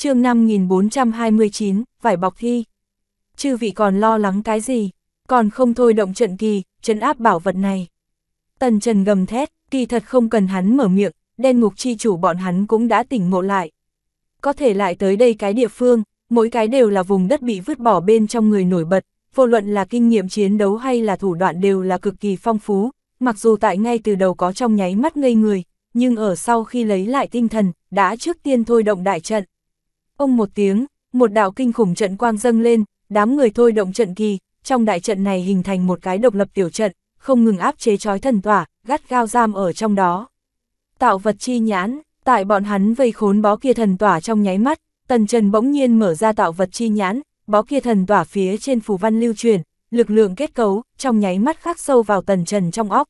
chương 5429, vải bọc thi. Chư vị còn lo lắng cái gì, còn không thôi động trận kỳ, trấn áp bảo vật này. Tần Trần gầm thét, kỳ thật không cần hắn mở miệng, đen ngục chi chủ bọn hắn cũng đã tỉnh ngộ lại. Có thể lại tới đây cái địa phương, mỗi cái đều là vùng đất bị vứt bỏ bên trong người nổi bật, vô luận là kinh nghiệm chiến đấu hay là thủ đoạn đều là cực kỳ phong phú, mặc dù tại ngay từ đầu có trong nháy mắt ngây người, nhưng ở sau khi lấy lại tinh thần, đã trước tiên thôi động đại trận. Ông một tiếng, một đạo kinh khủng trận quang dâng lên, đám người thôi động trận kỳ, trong đại trận này hình thành một cái độc lập tiểu trận, không ngừng áp chế trói thần tỏa, gắt gao giam ở trong đó. Tạo vật chi nhãn, tại bọn hắn vây khốn bó kia thần tỏa trong nháy mắt, tần trần bỗng nhiên mở ra tạo vật chi nhãn, bó kia thần tỏa phía trên phù văn lưu truyền, lực lượng kết cấu, trong nháy mắt khắc sâu vào tần trần trong óc.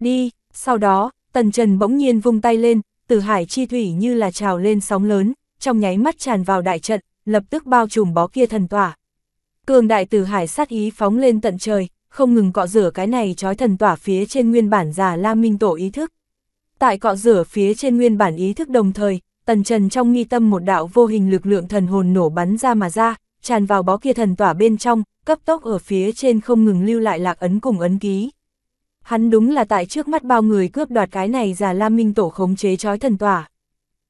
Đi, sau đó, tần trần bỗng nhiên vung tay lên, từ hải chi thủy như là trào lên sóng lớn, trong nháy mắt tràn vào đại trận, lập tức bao trùm bó kia thần tỏa. Cường đại từ hải sát ý phóng lên tận trời, không ngừng cọ rửa cái này trói thần tỏa phía trên nguyên bản giả la minh tổ ý thức. Tại cọ rửa phía trên nguyên bản ý thức đồng thời, tần trần trong nghi tâm một đạo vô hình lực lượng thần hồn nổ bắn ra mà ra, tràn vào bó kia thần tỏa bên trong, cấp tốc ở phía trên không ngừng lưu lại lạc ấn cùng ấn ký. Hắn đúng là tại trước mắt bao người cướp đoạt cái này giả la minh tổ khống chế trói thần tỏa.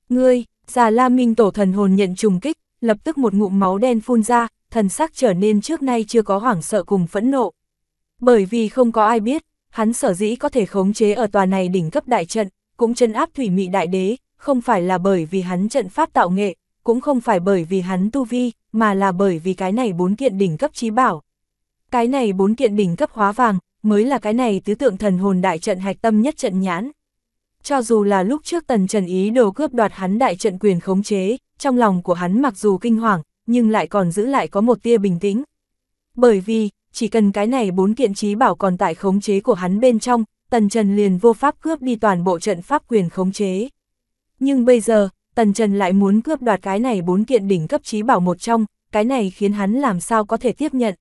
Ngươi, Già La Minh Tổ thần hồn nhận trùng kích, lập tức một ngụm máu đen phun ra, thần sắc trở nên trước nay chưa có hoảng sợ cùng phẫn nộ. Bởi vì không có ai biết, hắn sở dĩ có thể khống chế ở tòa này đỉnh cấp đại trận, cũng chân áp thủy mị đại đế, không phải là bởi vì hắn trận pháp tạo nghệ, cũng không phải bởi vì hắn tu vi, mà là bởi vì cái này bốn kiện đỉnh cấp trí bảo. Cái này bốn kiện đỉnh cấp hóa vàng, mới là cái này tứ tượng thần hồn đại trận hạch tâm nhất trận nhãn cho dù là lúc trước tần trần ý đồ cướp đoạt hắn đại trận quyền khống chế, trong lòng của hắn mặc dù kinh hoàng, nhưng lại còn giữ lại có một tia bình tĩnh. Bởi vì, chỉ cần cái này bốn kiện trí bảo còn tại khống chế của hắn bên trong, tần trần liền vô pháp cướp đi toàn bộ trận pháp quyền khống chế. Nhưng bây giờ, tần trần lại muốn cướp đoạt cái này bốn kiện đỉnh cấp trí bảo một trong, cái này khiến hắn làm sao có thể tiếp nhận.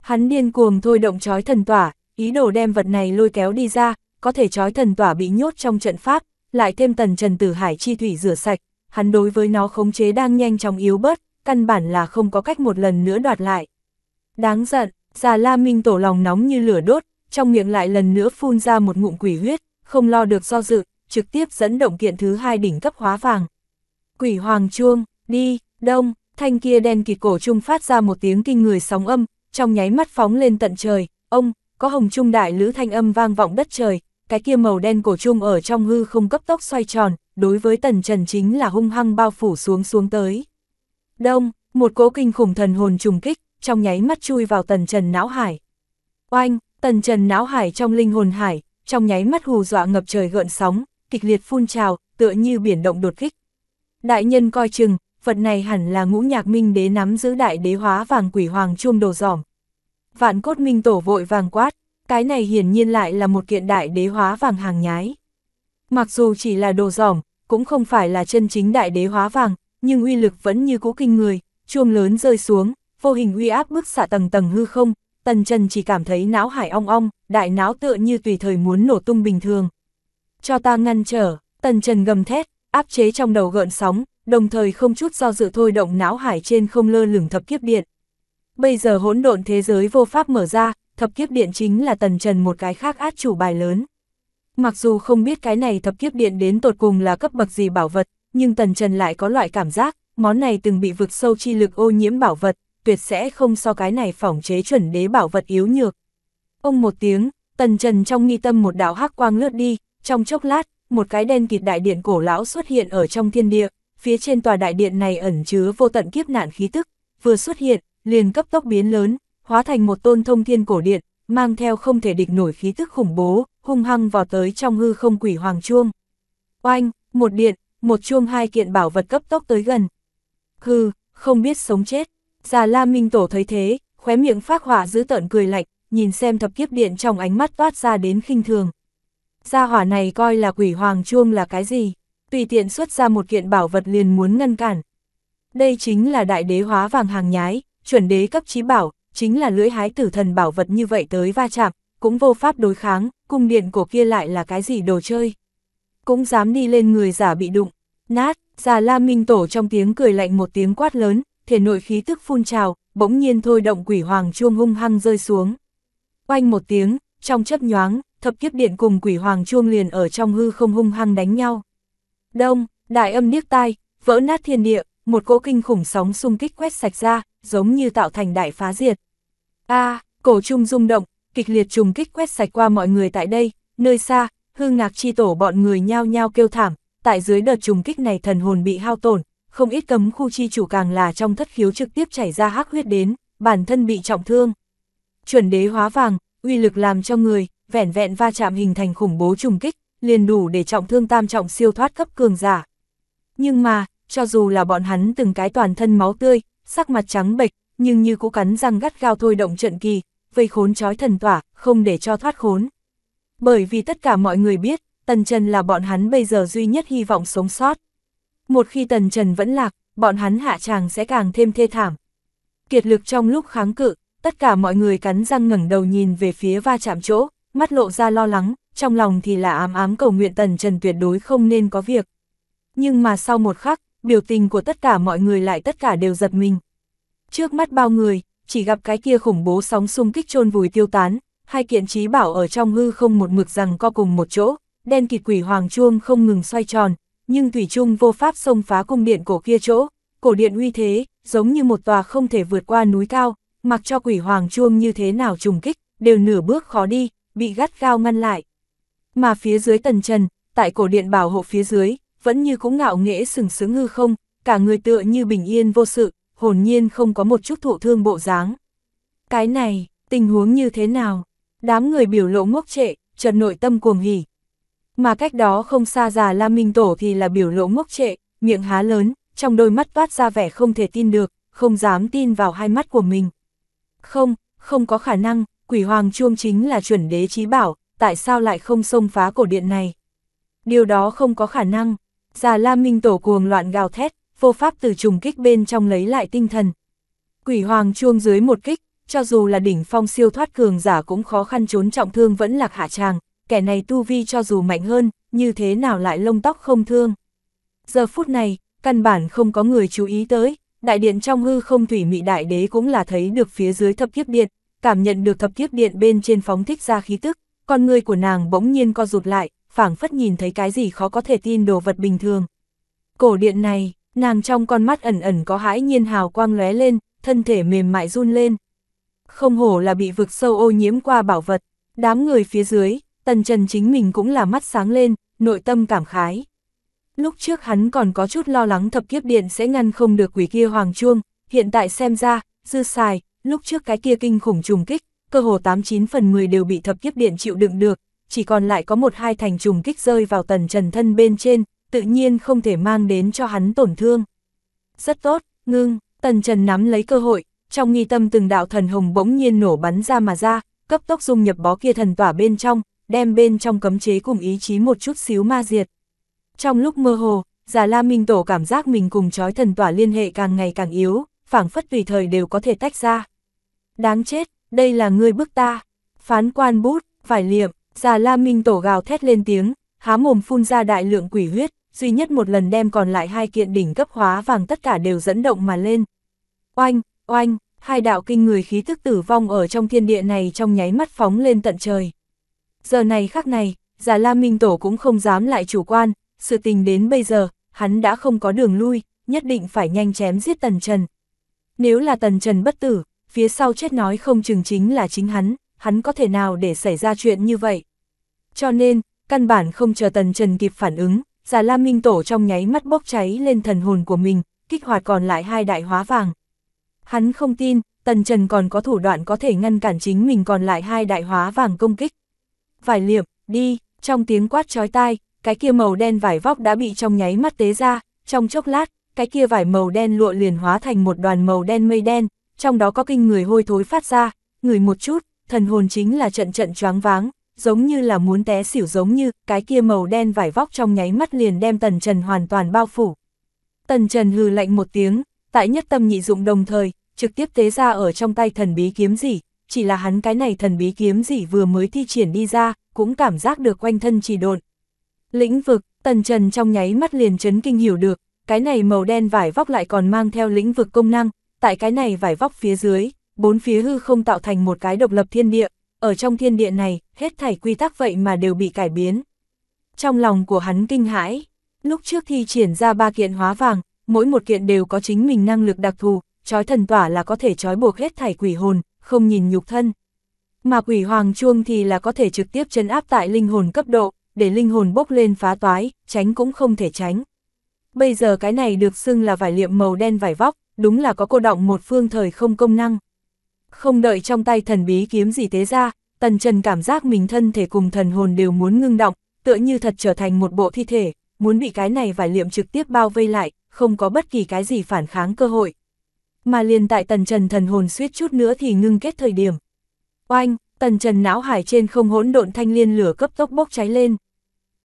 Hắn điên cuồng thôi động chói thần tỏa, ý đồ đem vật này lôi kéo đi ra, có thể trói thần tỏa bị nhốt trong trận pháp, lại thêm tần trần tử hải chi thủy rửa sạch, hắn đối với nó khống chế đang nhanh chóng yếu bớt, căn bản là không có cách một lần nữa đoạt lại. Đáng giận, già la minh tổ lòng nóng như lửa đốt, trong miệng lại lần nữa phun ra một ngụm quỷ huyết, không lo được do dự, trực tiếp dẫn động kiện thứ hai đỉnh cấp hóa vàng. Quỷ hoàng chuông, đi, đông, thanh kia đen kịt cổ trung phát ra một tiếng kinh người sóng âm, trong nháy mắt phóng lên tận trời, ông, có hồng trung đại lữ thanh âm vang vọng đất trời, cái kia màu đen cổ trung ở trong hư không cấp tốc xoay tròn, đối với tần trần chính là hung hăng bao phủ xuống xuống tới. Đông, một cỗ kinh khủng thần hồn trùng kích, trong nháy mắt chui vào tần trần não hải. Oanh, tần trần não hải trong linh hồn hải, trong nháy mắt hù dọa ngập trời gợn sóng, kịch liệt phun trào, tựa như biển động đột kích. Đại nhân coi chừng, vật này hẳn là ngũ nhạc minh đế nắm giữ đại đế hóa vàng quỷ hoàng chuông đồ giỏm. Vạn cốt minh tổ vội vàng quát, cái này hiển nhiên lại là một kiện đại đế hóa vàng hàng nhái. Mặc dù chỉ là đồ giỏm, cũng không phải là chân chính đại đế hóa vàng, nhưng uy lực vẫn như cũ kinh người, chuông lớn rơi xuống, vô hình uy áp bức xạ tầng tầng hư không, tần chân chỉ cảm thấy não hải ong ong, đại não tựa như tùy thời muốn nổ tung bình thường. Cho ta ngăn trở, tần chân gầm thét, áp chế trong đầu gợn sóng, đồng thời không chút do dự thôi động não hải trên không lơ lửng thập kiếp điện. Bây giờ hỗn độn thế giới vô pháp mở ra, thập kiếp điện chính là tần trần một cái khác át chủ bài lớn. Mặc dù không biết cái này thập kiếp điện đến tột cùng là cấp bậc gì bảo vật, nhưng tần trần lại có loại cảm giác, món này từng bị vực sâu chi lực ô nhiễm bảo vật, tuyệt sẽ không so cái này phỏng chế chuẩn đế bảo vật yếu nhược. Ông một tiếng, tần trần trong nghi tâm một đạo hắc quang lướt đi, trong chốc lát, một cái đen kịt đại điện cổ lão xuất hiện ở trong thiên địa, phía trên tòa đại điện này ẩn chứa vô tận kiếp nạn khí tức, vừa xuất hiện, liền cấp tốc biến lớn, hóa thành một tôn thông thiên cổ điện, mang theo không thể địch nổi khí tức khủng bố, hung hăng vào tới trong hư không quỷ hoàng chuông. Oanh, một điện, một chuông hai kiện bảo vật cấp tốc tới gần. Hừ, không biết sống chết. Già La Minh Tổ thấy thế, khóe miệng phát hỏa giữ tợn cười lạnh, nhìn xem thập kiếp điện trong ánh mắt toát ra đến khinh thường. Gia hỏa này coi là quỷ hoàng chuông là cái gì, tùy tiện xuất ra một kiện bảo vật liền muốn ngăn cản. Đây chính là đại đế hóa vàng hàng nhái, chuẩn đế cấp trí bảo, chính là lưỡi hái tử thần bảo vật như vậy tới va chạm, cũng vô pháp đối kháng, cung điện cổ kia lại là cái gì đồ chơi. Cũng dám đi lên người giả bị đụng, nát, già la minh tổ trong tiếng cười lạnh một tiếng quát lớn, thể nội khí tức phun trào, bỗng nhiên thôi động quỷ hoàng chuông hung hăng rơi xuống. Oanh một tiếng, trong chấp nhoáng, thập kiếp điện cùng quỷ hoàng chuông liền ở trong hư không hung hăng đánh nhau. Đông, đại âm niếc tai, vỡ nát thiên địa, một cỗ kinh khủng sóng xung kích quét sạch ra, giống như tạo thành đại phá diệt. A, à, cổ trung rung động, kịch liệt trùng kích quét sạch qua mọi người tại đây, nơi xa, hư ngạc chi tổ bọn người nhao nhao kêu thảm, tại dưới đợt trùng kích này thần hồn bị hao tổn, không ít cấm khu chi chủ càng là trong thất khiếu trực tiếp chảy ra hắc huyết đến, bản thân bị trọng thương. Chuẩn đế hóa vàng, uy lực làm cho người, vẻn vẹn va chạm hình thành khủng bố trùng kích, liền đủ để trọng thương tam trọng siêu thoát cấp cường giả. Nhưng mà, cho dù là bọn hắn từng cái toàn thân máu tươi, sắc mặt trắng bệch, nhưng như cũ cắn răng gắt gao thôi động trận kỳ, vây khốn trói thần tỏa, không để cho thoát khốn. Bởi vì tất cả mọi người biết, Tần Trần là bọn hắn bây giờ duy nhất hy vọng sống sót. Một khi Tần Trần vẫn lạc, bọn hắn hạ tràng sẽ càng thêm thê thảm. Kiệt lực trong lúc kháng cự, tất cả mọi người cắn răng ngẩng đầu nhìn về phía va chạm chỗ, mắt lộ ra lo lắng, trong lòng thì là ám ám cầu nguyện Tần Trần tuyệt đối không nên có việc. Nhưng mà sau một khắc, biểu tình của tất cả mọi người lại tất cả đều giật mình. Trước mắt bao người, chỉ gặp cái kia khủng bố sóng xung kích chôn vùi tiêu tán, hai kiện trí bảo ở trong hư không một mực rằng co cùng một chỗ, đen kịt quỷ hoàng chuông không ngừng xoay tròn, nhưng thủy chung vô pháp xông phá cung điện cổ kia chỗ, cổ điện uy thế, giống như một tòa không thể vượt qua núi cao, mặc cho quỷ hoàng chuông như thế nào trùng kích, đều nửa bước khó đi, bị gắt gao ngăn lại. Mà phía dưới tần trần, tại cổ điện bảo hộ phía dưới, vẫn như cũng ngạo nghễ sừng sững hư không, cả người tựa như bình yên vô sự, hồn nhiên không có một chút thụ thương bộ dáng. Cái này, tình huống như thế nào? Đám người biểu lộ ngốc trệ, trần nội tâm cuồng hỉ. Mà cách đó không xa già La Minh Tổ thì là biểu lộ ngốc trệ, miệng há lớn, trong đôi mắt toát ra vẻ không thể tin được, không dám tin vào hai mắt của mình. Không, không có khả năng, quỷ hoàng chuông chính là chuẩn đế trí bảo, tại sao lại không xông phá cổ điện này? Điều đó không có khả năng. Già La Minh Tổ cuồng loạn gào thét, vô pháp từ trùng kích bên trong lấy lại tinh thần. Quỷ hoàng chuông dưới một kích, cho dù là đỉnh phong siêu thoát cường giả cũng khó khăn trốn trọng thương vẫn lạc hạ tràng, kẻ này tu vi cho dù mạnh hơn, như thế nào lại lông tóc không thương. Giờ phút này, căn bản không có người chú ý tới, đại điện trong hư không thủy mị đại đế cũng là thấy được phía dưới thập kiếp điện, cảm nhận được thập kiếp điện bên trên phóng thích ra khí tức, con người của nàng bỗng nhiên co rụt lại, phảng phất nhìn thấy cái gì khó có thể tin đồ vật bình thường. Cổ điện này, Nàng trong con mắt ẩn ẩn có hãi nhiên hào quang lóe lên, thân thể mềm mại run lên. Không hổ là bị vực sâu ô nhiễm qua bảo vật, đám người phía dưới, tần trần chính mình cũng là mắt sáng lên, nội tâm cảm khái. Lúc trước hắn còn có chút lo lắng thập kiếp điện sẽ ngăn không được quỷ kia hoàng chuông, hiện tại xem ra, dư xài, lúc trước cái kia kinh khủng trùng kích, cơ hồ 89 phần 10 đều bị thập kiếp điện chịu đựng được, chỉ còn lại có một hai thành trùng kích rơi vào tần trần thân bên trên, tự nhiên không thể mang đến cho hắn tổn thương. Rất tốt, ngưng, tần trần nắm lấy cơ hội, trong nghi tâm từng đạo thần hồng bỗng nhiên nổ bắn ra mà ra, cấp tốc dung nhập bó kia thần tỏa bên trong, đem bên trong cấm chế cùng ý chí một chút xíu ma diệt. Trong lúc mơ hồ, giả La Minh Tổ cảm giác mình cùng chói thần tỏa liên hệ càng ngày càng yếu, phảng phất tùy thời đều có thể tách ra. Đáng chết, đây là ngươi bức ta. Phán quan bút, phải liệm, giả La Minh Tổ gào thét lên tiếng, há mồm phun ra đại lượng quỷ huyết, duy nhất một lần đem còn lại hai kiện đỉnh cấp hóa vàng tất cả đều dẫn động mà lên. Oanh, oanh, hai đạo kinh người khí thức tử vong ở trong thiên địa này trong nháy mắt phóng lên tận trời. Giờ này khắc này, Già La Minh Tổ cũng không dám lại chủ quan, sự tình đến bây giờ, hắn đã không có đường lui, nhất định phải nhanh chém giết Tần Trần. Nếu là Tần Trần bất tử, phía sau chết nói không chừng chính là chính hắn, hắn có thể nào để xảy ra chuyện như vậy. Cho nên, căn bản không chờ Tần Trần kịp phản ứng, Già Lam Minh Tổ trong nháy mắt bốc cháy lên thần hồn của mình, kích hoạt còn lại hai đại hóa vàng. Hắn không tin, Tần Trần còn có thủ đoạn có thể ngăn cản chính mình còn lại hai đại hóa vàng công kích. Vải liệp, đi, trong tiếng quát chói tai, cái kia màu đen vải vóc đã bị trong nháy mắt tế ra, trong chốc lát, cái kia vải màu đen lụa liền hóa thành một đoàn màu đen mây đen, trong đó có kinh người hôi thối phát ra, người một chút, thần hồn chính là trận trận choáng váng, giống như là muốn té xỉu giống như, cái kia màu đen vải vóc trong nháy mắt liền đem Tần Trần hoàn toàn bao phủ. Tần Trần hừ lạnh một tiếng, tại nhất tâm nhị dụng đồng thời, trực tiếp tế ra ở trong tay thần bí kiếm gì, chỉ là hắn cái này thần bí kiếm gì vừa mới thi triển đi ra, cũng cảm giác được quanh thân chỉ độn. Lĩnh vực, Tần Trần trong nháy mắt liền chấn kinh hiểu được, cái này màu đen vải vóc lại còn mang theo lĩnh vực công năng, tại cái này vải vóc phía dưới, bốn phía hư không tạo thành một cái độc lập thiên địa, ở trong thiên địa này, hết thảy quy tắc vậy mà đều bị cải biến. Trong lòng của hắn kinh hãi, lúc trước thi triển ra ba kiện hóa vàng, mỗi một kiện đều có chính mình năng lực đặc thù, trói thần tỏa là có thể trói buộc hết thảy quỷ hồn, không nhìn nhục thân. Mà quỷ hoàng chuông thì là có thể trực tiếp chân áp tại linh hồn cấp độ, để linh hồn bốc lên phá toái, tránh cũng không thể tránh. Bây giờ cái này được xưng là vải liệm màu đen vải vóc, đúng là có cô động một phương thời không công năng. Không đợi trong tay thần bí kiếm gì thế ra, tần trần cảm giác mình thân thể cùng thần hồn đều muốn ngưng động, tựa như thật trở thành một bộ thi thể, muốn bị cái này vải liệm trực tiếp bao vây lại, không có bất kỳ cái gì phản kháng cơ hội. Mà liền tại tần trần thần hồn suýt chút nữa thì ngưng kết thời điểm. Oanh, tần trần não hải trên không hỗn độn thanh liên lửa cấp tốc bốc cháy lên,